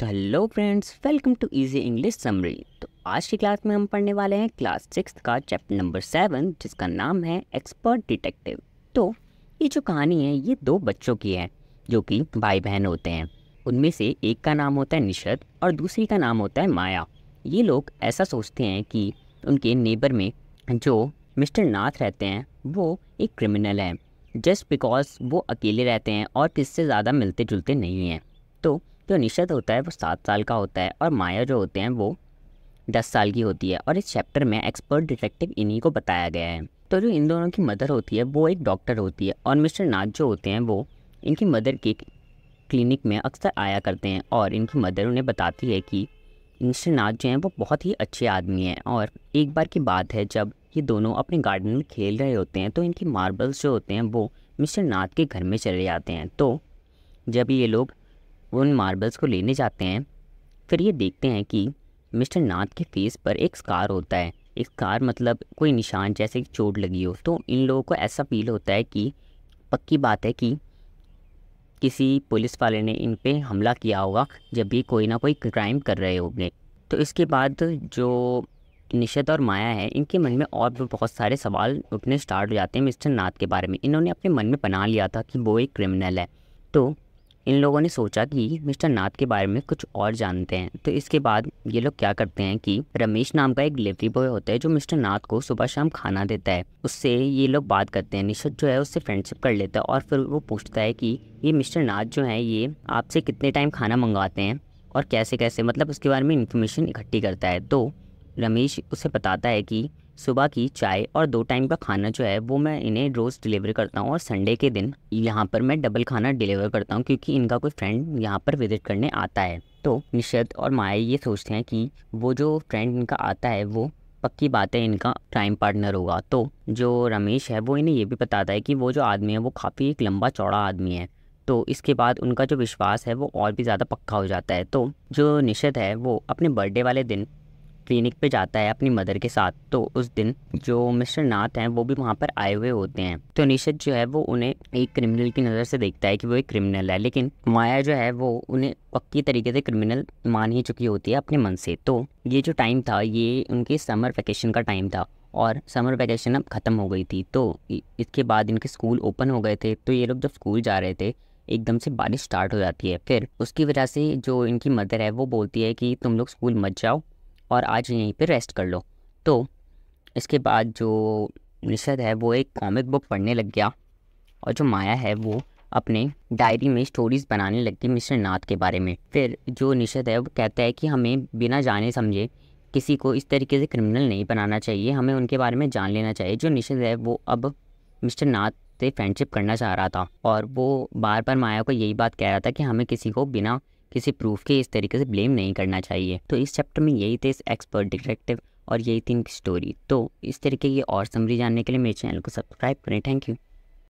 तो hello friends welcome to easy English summary तो आज की क्लास में हम पढ़ने वाले हैं क्लास सिक्स का चैप्टर नंबर सेवन जिसका नाम है एक्सपर्ट डिटेक्टिव तो ये जो कहानी है ये दो बच्चों की है जो कि भाई बहन होते हैं उनमें से एक का नाम होता है निषद और दूसरी का नाम होता है माया ये लोग ऐसा सोचते हैं कि उनके नेबर में जो मिस्टर नाथ रहते हैं वो एक क्रिमिनल है जस्ट बिकॉज वो अकेले रहते हैं और किससे ज़्यादा मिलते जुलते नहीं हैं तो जो निषद होता है वो सात साल का होता है और माया जो होते हैं वो दस साल की होती है और इस चैप्टर में एक्सपर्ट डिटेक्टिव इन्हीं को बताया गया है तो जो इन दोनों की मदर होती है वो एक डॉक्टर होती है और मिस्टर नाथ जो होते हैं वो इनकी मदर के क्लिनिक में अक्सर आया करते हैं और इनकी मदर उन्हें बताती है कि मिस्टर नाथ जो हैं वो बहुत ही अच्छे आदमी हैं और एक बार की बात है जब ये दोनों अपने गार्डन में खेल रहे होते हैं तो इनके मार्बल्स जो होते हैं वो मिस्टर नाथ के घर में चले जाते हैं तो जब ये लोग वो उन मार्बल्स को लेने जाते हैं फिर ये देखते हैं कि मिस्टर नाथ के फेस पर एक स्कार होता है एक स्कार मतलब कोई निशान जैसे कि चोट लगी हो तो इन लोगों को ऐसा फील होता है कि पक्की बात है कि किसी पुलिस वाले ने इन पर हमला किया होगा जब भी कोई ना कोई क्राइम कर रहे होंगे तो इसके बाद जो निशत और माया है इनके मन में और भी बहुत सारे सवाल उठने स्टार्ट हो जाते हैं मिस्टर नाथ के बारे में इन्होंने अपने मन में बना लिया था कि वो एक क्रिमिनल है तो इन लोगों ने सोचा कि मिस्टर नाथ के बारे में कुछ और जानते हैं तो इसके बाद ये लोग क्या करते हैं कि रमेश नाम का एक डिलीवरी बॉय होता है जो मिस्टर नाथ को सुबह शाम खाना देता है उससे ये लोग बात करते हैं निशत जो है उससे फ्रेंडशिप कर लेता है और फिर वो पूछता है कि ये मिस्टर नाथ जो है ये आपसे कितने टाइम खाना मंगवाते हैं और कैसे कैसे मतलब उसके बारे में इन्फॉर्मेशन इकट्ठी करता है तो रमेश उसे बताता है कि सुबह की चाय और दो टाइम का खाना जो है वो मैं इन्हें रोज़ डिलीवर करता हूँ और संडे के दिन यहाँ पर मैं डबल खाना डिलीवर करता हूँ क्योंकि इनका कोई फ्रेंड यहाँ पर विज़िट करने आता है तो निशद और माया ये सोचते हैं कि वो जो फ्रेंड इनका आता है वो पक्की बात है इनका क्राइम पार्टनर होगा तो जो रमेश है वो इन्हें ये भी बताता है कि वो जो आदमी है वो काफ़ी एक लंबा चौड़ा आदमी है तो इसके बाद उनका जो विश्वास है वो और भी ज़्यादा पक्का हो जाता है तो जो निषद है वो अपने बर्थडे वाले दिन क्लिनिक पे जाता है अपनी मदर के साथ तो उस दिन जो मिस्टर नाथ हैं वो भी वहाँ पर आए हुए होते हैं तो निशत जो है वो उन्हें एक क्रिमिनल की नज़र से देखता है कि वो एक क्रिमिनल है लेकिन माया जो है वो उन्हें पक्की तरीके से क्रिमिनल मान ही चुकी होती है अपने मन से तो ये जो टाइम था ये उनके समर वैकेशन का टाइम था और समर वैकेशन अब ख़त्म हो गई थी तो इसके बाद इनके स्कूल ओपन हो गए थे तो ये लोग जब स्कूल जा रहे थे एकदम से बारिश स्टार्ट हो जाती है फिर उसकी वजह से जो इनकी मदर है वो बोलती है कि तुम लोग स्कूल मत जाओ और आज यहीं पे रेस्ट कर लो तो इसके बाद जो निषद है वो एक कॉमिक बुक पढ़ने लग गया और जो माया है वो अपने डायरी में स्टोरीज बनाने लग गई मिस्टर नाथ के बारे में फिर जो निषद है वो कहता है कि हमें बिना जाने समझे किसी को इस तरीके से क्रिमिनल नहीं बनाना चाहिए हमें उनके बारे में जान लेना चाहिए जो निषद है वो अब मिस्टर नाथ से फ्रेंडशिप करना चाह रहा था और वो बार बार माया को यही बात कह रहा था कि हमें किसी को बिना किसी प्रूफ के इस तरीके से ब्लेम नहीं करना चाहिए तो इस चैप्टर में यही थे इस एक्सपर्ट डिटेक्टिव और यही थी इनकी स्टोरी तो इस तरीके की और समरी जानने के लिए मेरे चैनल को सब्सक्राइब करें थैंक यू